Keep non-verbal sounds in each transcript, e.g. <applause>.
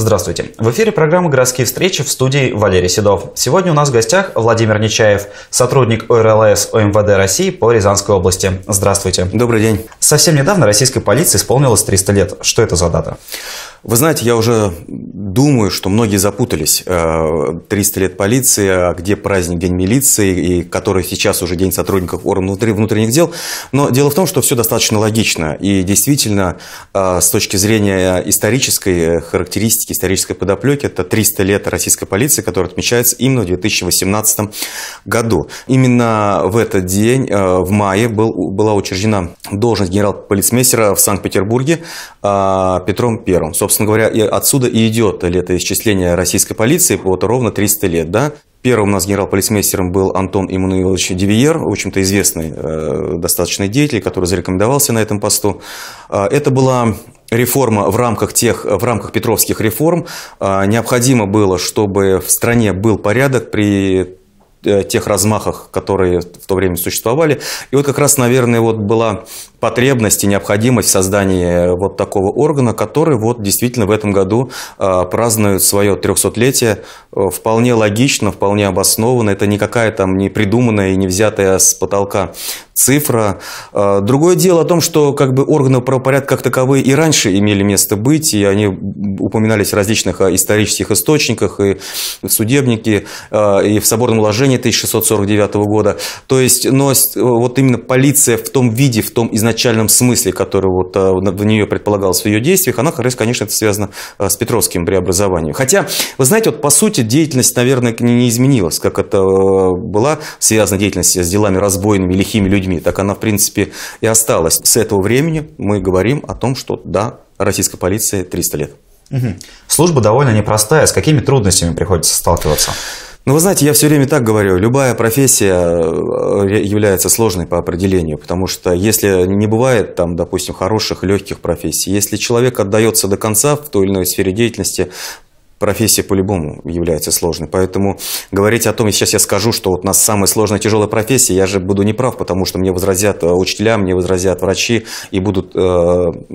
Здравствуйте. В эфире программа «Городские встречи» в студии Валерий Седов. Сегодня у нас в гостях Владимир Нечаев, сотрудник ОРЛС ОМВД России по Рязанской области. Здравствуйте. Добрый день. Совсем недавно российской полиции исполнилось 300 лет. Что это за дата? Вы знаете, я уже думаю, что многие запутались. 300 э, лет полиции, а где праздник День милиции, и который сейчас уже День сотрудников органов внутренних дел. Но дело в том, что все достаточно логично. И действительно, э, с точки зрения исторической э, характеристики, исторической подоплеки, это 300 лет российской полиции, которая отмечается именно в 2018 году. Именно в этот день, в мае, был, была учреждена должность генерал-полицмейстера в Санкт-Петербурге Петром Первым собственно говоря, и отсюда и идет летоисчисление российской полиции вот ровно 300 лет, да. Первым у нас генерал-полицмейстером был Антон Иммануилович Дивиер, в общем-то известный э, достаточно деятель, который зарекомендовался на этом посту. Э, это была реформа в рамках тех, в рамках Петровских реформ. Э, необходимо было, чтобы в стране был порядок при э, тех размахах, которые в то время существовали. И вот как раз, наверное, вот была потребность и необходимость в создании э, вот такого органа, который вот действительно в этом году э, празднует свое 300-летие э, вполне логично, вполне обоснованно. Это не какая там не придуманная и не взятая с потолка цифра. Другое дело о том, что как бы органы правопорядка как таковые и раньше имели место быть, и они упоминались в различных исторических источниках, и в судебнике, и в соборном ложении 1649 года. То есть, но вот именно полиция в том виде, в том изначальном изначальном смысле, который вот э, в нее предполагалось в ее действиях, она, конечно, это связано э, с Петровским преобразованием. Хотя, вы знаете, вот по сути деятельность, наверное, не изменилась, как это э, была связана деятельность с делами разбойными, лихими людьми, так она, в принципе, и осталась. С этого времени мы говорим о том, что да, российской полиции 300 лет. Угу. Служба довольно непростая. С какими трудностями приходится сталкиваться? Ну, вы знаете, я все время так говорю, любая профессия э, является сложной по определению, потому что если не бывает там, допустим, хороших, легких профессий, если человек отдается до конца в той или иной сфере деятельности, профессия по-любому является сложной. Поэтому говорить о том, и сейчас я скажу, что вот у нас самая сложная, тяжелая профессия, я же буду неправ, потому что мне возразят э, учителя, мне возразят врачи и будут э,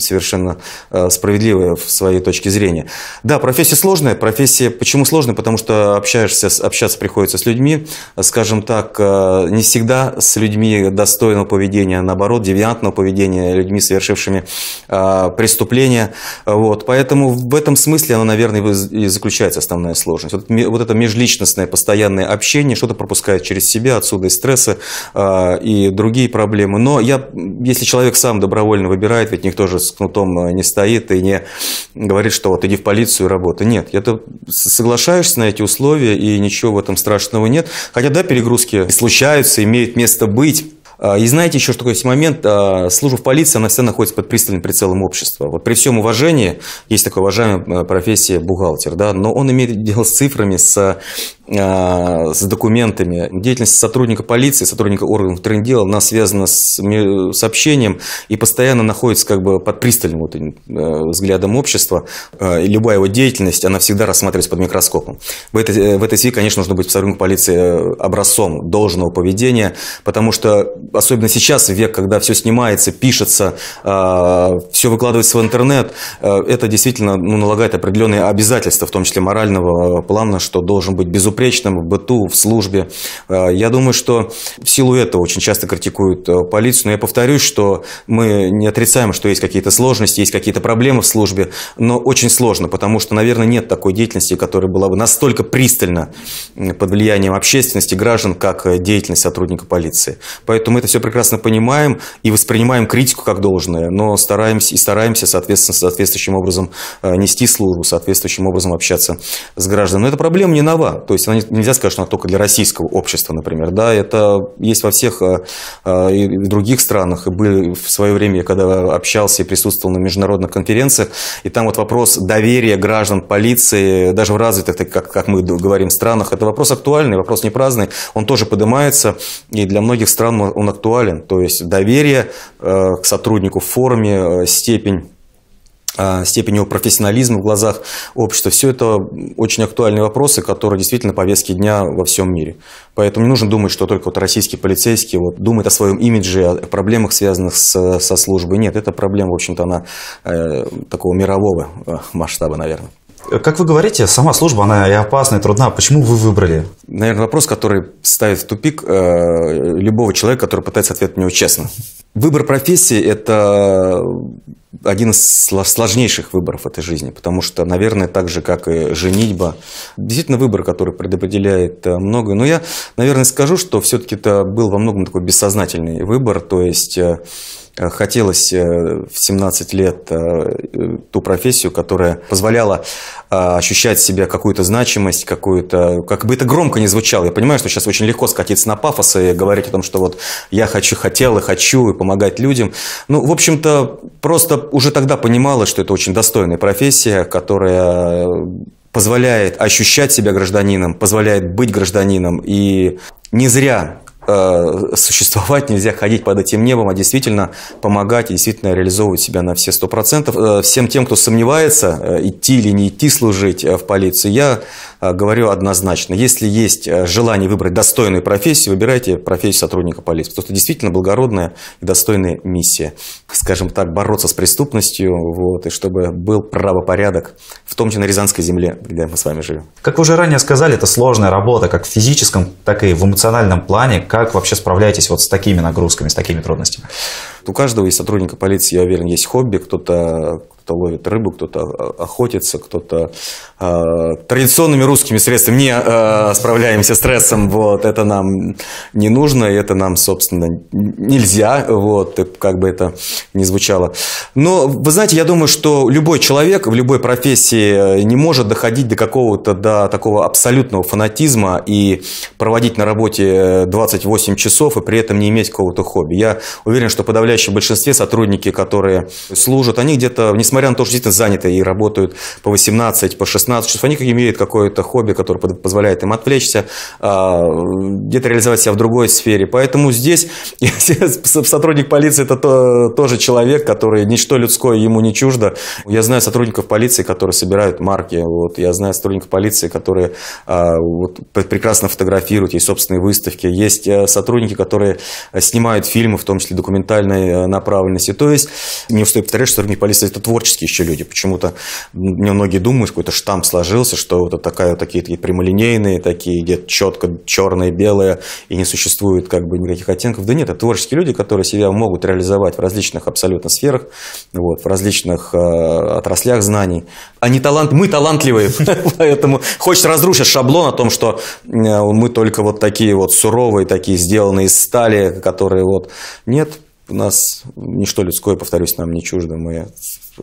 совершенно э, справедливы в своей точке зрения. Да, профессия сложная. Профессия почему сложная? Потому что общаешься, общаться приходится с людьми, скажем так, э, не всегда с людьми достойного поведения, а наоборот, девиантного поведения, людьми, совершившими э, преступления. Вот. Поэтому в этом смысле она, наверное, из заключается основная сложность. Вот, вот это межличностное постоянное общение, что-то пропускает через себя, отсюда и стрессы, э, и другие проблемы. Но я, если человек сам добровольно выбирает, ведь никто же с кнутом э, не стоит и не говорит, что вот иди в полицию и нет я то соглашаешься на эти условия, и ничего в этом страшного нет. Хотя, да, перегрузки случаются, имеют место быть, а, и знаете еще, что такой есть момент, а, служба в полиции, она всегда находится под пристальным прицелом общества. Вот при всем уважении, есть такая уважаемая профессия бухгалтер, да, но он имеет дело с цифрами, с, а, с документами. Деятельность сотрудника полиции, сотрудника органов внутренних дел, она связана с сообщением и постоянно находится как бы под пристальным вот, взглядом общества. И любая его деятельность, она всегда рассматривается под микроскопом. В этой, э, в этой связи, конечно, нужно быть сотрудник полиции э, образцом должного поведения, потому что особенно сейчас, век, когда все снимается, пишется, а, все выкладывается в интернет, э, это действительно ну, налагает определенные обязательства, в том числе морального э, плана, что должен быть безупречным в быту, в службе. Э, я думаю, что в силу этого очень часто критикуют полицию, но я повторюсь, что мы не отрицаем, что есть какие-то сложности, есть какие-то проблемы в службе, но очень сложно, потому что, наверное, нет такой деятельности, которая была бы настолько пристально под влиянием общественности, граждан, как деятельность сотрудника полиции. Поэтому мы это все прекрасно понимаем и воспринимаем критику как должное, но стараемся и стараемся, соответственно, соответствующим образом э, нести службу, соответствующим образом общаться с гражданами. Но эта проблема не нова. То есть она нельзя сказать, что она только для российского общества, например. Да, это есть во всех э, э, и других странах. И были в свое время, когда общался и присутствовал на международных конференциях, и там вот вопрос доверия граждан полиции, даже в развитых, как, как мы говорим, странах, это вопрос актуальный, вопрос не праздный, он тоже поднимается, и для многих стран он актуален. То есть доверие э, к сотруднику в форме, э, степень э, степень его профессионализма в глазах общества. Все это очень актуальные вопросы, которые действительно повестки дня во всем мире. Поэтому не нужно думать, что только вот российские полицейские вот думают о своем имидже, о проблемах, связанных с, со службой. Нет, эта проблема, в общем-то, она э, такого мирового масштаба, наверное. Как вы говорите, сама служба, она и опасна, и трудна. Почему вы выбрали? Наверное, вопрос, который ставит в тупик э, любого человека, который пытается ответить на него честно. Выбор профессии – это один из сложнейших выборов этой жизни, потому что, наверное, так же, как и женитьба, действительно выбор, который предопределяет э, многое. Но я, наверное, скажу, что все-таки это был во многом такой бессознательный выбор, то есть э, Э, хотелось э, в 17 лет э, ту профессию, которая позволяла ощущать себя какую-то значимость, какую-то, как бы это громко не звучало. Я понимаю, что сейчас очень легко скатиться на пафос и говорить о том, что вот я хочу, хотел и хочу, и помогать людям. Ну, в общем-то, просто уже тогда понимала, что это очень достойная профессия, которая позволяет ощущать себя гражданином, позволяет быть гражданином. И не зря Э, существовать, нельзя ходить под этим небом, а действительно помогать и действительно реализовывать себя на все сто процентов. Э, всем тем, кто сомневается, э, идти или не идти служить в полицию, я говорю однозначно. Если есть желание выбрать достойную профессию, выбирайте профессию сотрудника полиции, потому что действительно благородная и достойная миссия. Скажем так, бороться с преступностью, вот, и чтобы был правопорядок, в том числе на Рязанской земле, где мы с вами живем. Как вы уже ранее сказали, это сложная работа, как в физическом, так и в эмоциональном плане, как вообще справляетесь вот с такими нагрузками, с такими трудностями? У каждого из сотрудника полиции, я уверен, есть хобби. Кто-то кто-то ловит рыбу, кто-то а, охотится, кто-то э, традиционными русскими средствами не э, справляемся с стрессом, вот, это нам не нужно, и это нам, собственно, нельзя, вот, как бы это ни звучало. Но, вы знаете, я думаю, что любой человек в любой профессии э, не может доходить до какого-то, до такого абсолютного фанатизма и проводить на работе 28 э, часов и при этом не иметь какого-то хобби. Я уверен, что подавляющее большинстве сотрудники, которые служат, они где-то, несмотря несмотря на то, что действительно заняты и работают по 18, по 16 часов, они имеют какое-то хобби, которое позволяет им отвлечься, а, где-то реализовать себя в другой сфере. Поэтому здесь <laughs> сотрудник полиции – это тоже человек, который ничто людское ему не чуждо. Я знаю сотрудников полиции, которые собирают марки. Вот, я знаю сотрудников полиции, которые а, вот, прекрасно фотографируют, есть собственные выставки. Есть э, сотрудники, которые снимают фильмы, в том числе документальной э, направленности. То есть, не устаю повторять, что сотрудник полиции – это творчество творческие еще люди. Почему-то мне многие думают, какой-то штамп сложился, что вот это такая, вот такие, такие прямолинейные, такие где четко черные, белые, и не существует как бы никаких оттенков. Да нет, это творческие люди, которые себя могут реализовать в различных абсолютно сферах, вот, в различных э, отраслях знаний. Они талант, мы талантливые, <laughs> поэтому хочется разрушить шаблон о том, что э, мы только вот такие вот суровые, такие сделанные из стали, которые вот... Нет, у нас ничто людское, повторюсь, нам не чуждо. Мы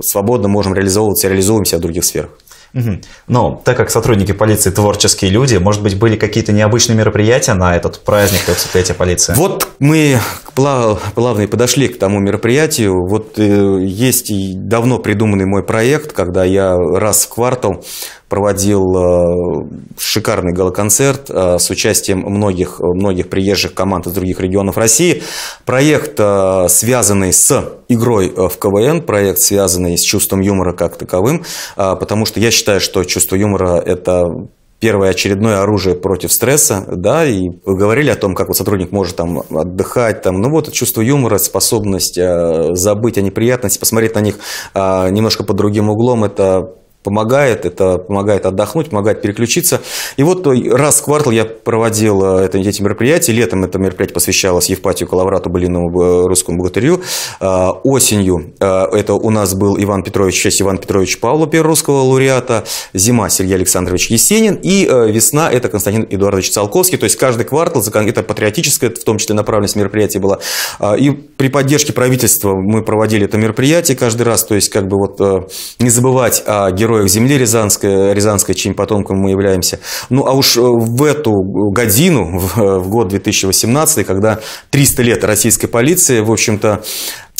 свободно можем реализовываться и реализуемся в других сферах. Угу. Но так как сотрудники полиции творческие люди, может быть, были какие-то необычные мероприятия на этот праздник 30-летия полиции? Вот мы плавно и подошли к тому мероприятию. Вот э, есть давно придуманный мой проект, когда я раз в квартал проводил э, шикарный галоконцерт э, с участием многих, многих приезжих команд из других регионов России. Проект, э, связанный с игрой в КВН, проект, связанный с чувством юмора как таковым, потому что я считаю, что чувство юмора – это первое очередное оружие против стресса, да, и вы говорили о том, как вот сотрудник может там отдыхать, там, ну вот чувство юмора, способность э, забыть о неприятности, посмотреть на них э, немножко под другим углом, это помогает, это помогает отдохнуть, помогает переключиться. И вот раз в квартал я проводил э, это, эти мероприятия, летом это мероприятие посвящалось Евпатию Калаврату, былинному э, русскому богатырю, а, осенью э, это у нас был Иван Петрович, в честь Ивана Петровича Павла, русского лауреата, зима Сергей Александрович Есенин и весна это Константин Эдуардович Циолковский, то есть каждый квартал, это патриотическое в том числе направленность мероприятия была, а, и при поддержке правительства мы проводили это мероприятие каждый раз, то есть как бы вот не забывать о героях героях земли Рязанской, Рязанской, чьим потомком мы являемся. Ну, а уж э, в эту годину, в, э, в год 2018, когда 300 лет российской полиции, в общем-то,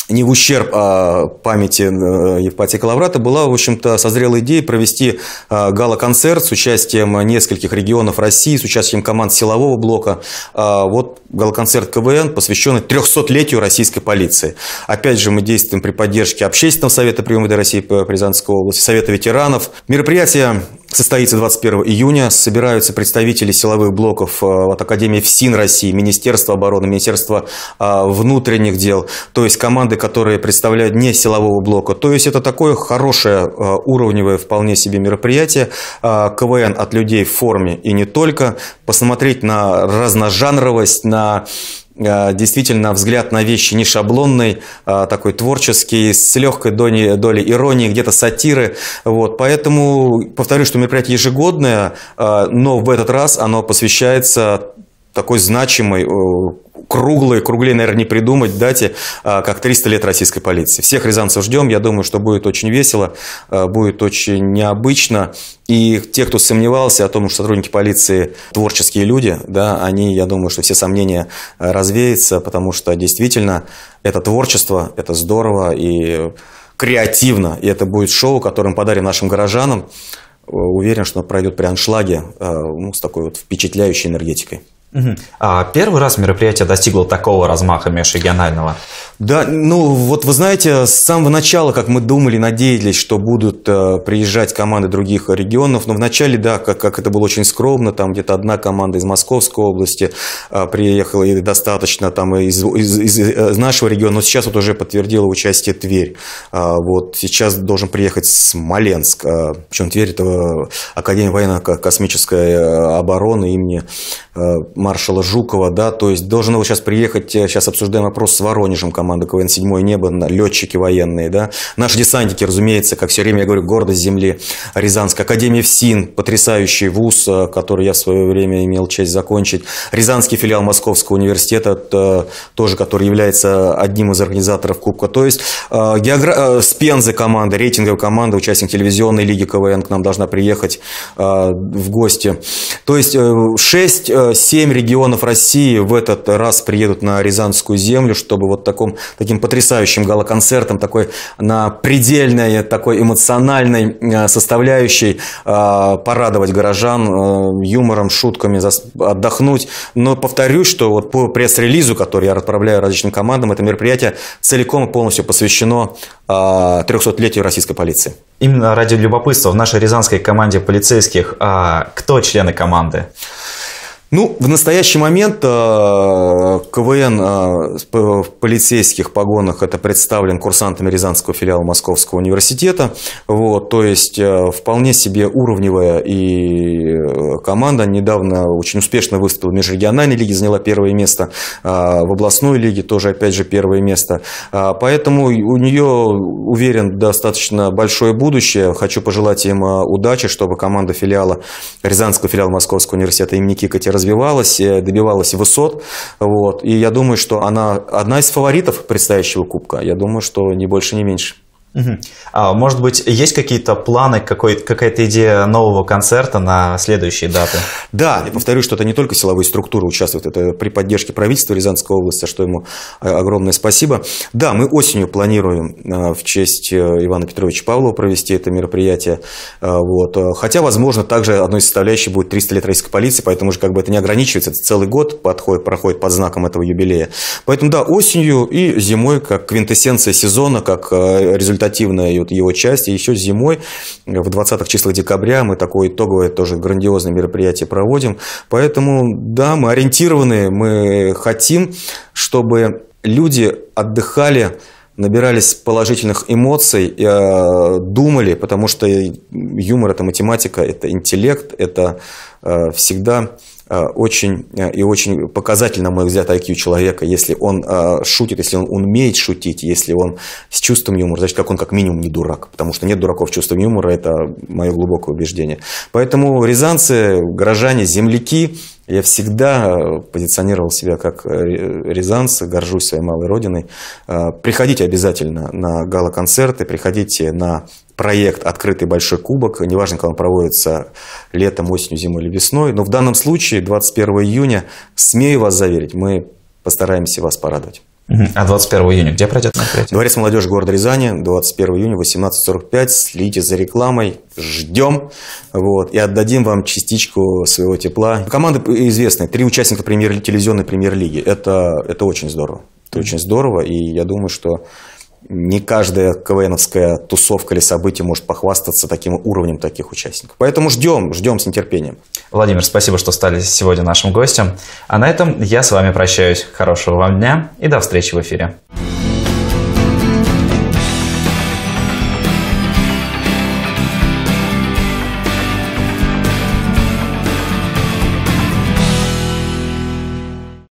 не в ущерб а памяти э, Евпатия Калаврата, была, в общем-то, созрела идея провести а, гала-концерт с участием нескольких регионов России, с участием команд силового блока. А, вот гала-концерт КВН, посвященный 300-летию российской полиции. Опять же, мы действуем при поддержке Общественного совета приема России по э, Рязанской области, Совета ветеранов. Мероприятие состоится 21 июня. Собираются представители силовых блоков э, от Академии ФСИН России, Министерства обороны, Министерства э, внутренних дел, то есть команды, которые представляют не силового блока. То есть это такое хорошее э, уровневое вполне себе мероприятие. КВН от людей в форме и не только. Посмотреть на разножанровость, на Э, действительно взгляд на вещи не шаблонный, а такой творческий, с легкой долей, долей иронии, где-то сатиры. Вот. Поэтому повторю, что мероприятие ежегодное, э, но в этот раз оно посвящается такой значимой, э, круглой, круглей, наверное, не придумать дате, а, как 300 лет российской полиции. Всех рязанцев ждем, я думаю, что будет очень весело, а, будет очень необычно. И те, кто сомневался о том, что сотрудники полиции творческие люди, да, они, я думаю, что все сомнения а, развеются, потому что действительно это творчество, это здорово и креативно. И это будет шоу, которым подарим нашим горожанам. Э, уверен, что пройдет при аншлаге э, ну, с такой вот впечатляющей энергетикой. А первый раз мероприятие достигло такого размаха межрегионального? Да, ну вот вы знаете, с самого начала, как мы думали, надеялись, что будут э, приезжать команды других регионов, но вначале, да, как, как это было очень скромно, там где-то одна команда из Московской области э, приехала, и достаточно там из, из, из, из э, нашего региона, но сейчас вот уже подтвердила участие Тверь. Э, вот сейчас должен приехать Смоленск, э, а, причем Тверь – это э, Академия военно-космической э, обороны имени маршала Жукова, да, то есть должен был сейчас приехать, э, сейчас обсуждаем вопрос с Воронежем, команда КВН «Седьмое небо», на летчики военные, да, наши десантники, разумеется, как все время я говорю, гордость земли Рязанской, Академия ФСИН, потрясающий вуз, э, который я в свое время имел честь закончить, Рязанский филиал Московского университета, э, тоже, который является одним из организаторов Кубка, то есть геогра... с Пензы команда, рейтинговая команда, участник телевизионной лиги КВН к нам должна приехать в гости, то есть 6-7 семь регионов России в этот раз приедут на Рязанскую землю, чтобы вот таком, таким потрясающим галоконцертом, такой на предельной, такой эмоциональной э, составляющей э, порадовать горожан э, юмором, шутками, отдохнуть. Но повторюсь, что вот по пресс-релизу, который я отправляю различным командам, это мероприятие целиком и полностью посвящено 300-летию российской полиции. Именно ради любопытства в нашей рязанской команде полицейских, а кто члены команды? Ну, в настоящий момент э, КВН э, в полицейских погонах это представлен курсантами Рязанского филиала Московского университета. Вот, то есть э, вполне себе уровневая и команда. Недавно очень успешно выступила в межрегиональной лиге, заняла первое место. В областной лиге тоже, опять же, первое место. Поэтому у нее, уверен, достаточно большое будущее. Хочу пожелать им удачи, чтобы команда филиала Рязанского филиала Московского университета имени Кика развивалась, э, добивалась высот. Вот. И я думаю, что она одна из фаворитов предстоящего кубка. Я думаю, что не больше, не меньше. Угу. А, может быть, есть какие-то планы, какой, какая-то идея нового концерта на следующие даты? Да, я повторю, что это не только силовые структуры участвуют, это при поддержке правительства Рязанской области, что ему э, огромное спасибо. Да, мы осенью планируем э, в честь э, Ивана Петровича Павлова провести это мероприятие. Вот. Хотя, возможно, также одной из составляющих будет 300 лет российской полиции, поэтому же как бы это не ограничивается, это целый год подходит, проходит под знаком этого юбилея. Поэтому да, осенью и зимой, как квинтэссенция сезона, как результат консультативная вот его часть. И еще зимой, в 20-х числах декабря, мы такое итоговое тоже грандиозное мероприятие проводим. Поэтому, да, мы ориентированы, мы хотим, чтобы люди отдыхали набирались положительных эмоций, э, думали, потому что юмор – это математика, это интеллект, это э, всегда Э, очень э, и очень показатель, на мой взгляд, IQ человека. Если он э, шутит, если он умеет шутить, если он с чувством юмора, значит, как он как минимум не дурак, потому что нет дураков с чувством юмора, это мое глубокое убеждение. Поэтому рязанцы, горожане, земляки, я всегда э, позиционировал себя как э, рязанца, горжусь своей малой родиной. Э, приходите обязательно на гала-концерты, приходите на проект «Открытый большой кубок». Неважно, когда он проводится летом, осенью, зимой или весной. Но в данном случае, 21 июня, смею вас заверить, мы постараемся вас порадовать. А 21 июня где пройдет мероприятие? Дворец молодежи города Рязани, 21 июня, 18.45. Следите за рекламой, ждем. Вот, и отдадим вам частичку своего тепла. Команды известны. Три участника премьер, телевизионной премьер-лиги. Это, это очень здорово. Это очень здорово. И я думаю, что не каждая КВНовская тусовка или событие может похвастаться таким уровнем таких участников. Поэтому ждем, ждем с нетерпением. Владимир, спасибо, что стали сегодня нашим гостем. А на этом я с вами прощаюсь. Хорошего вам дня и до встречи в эфире.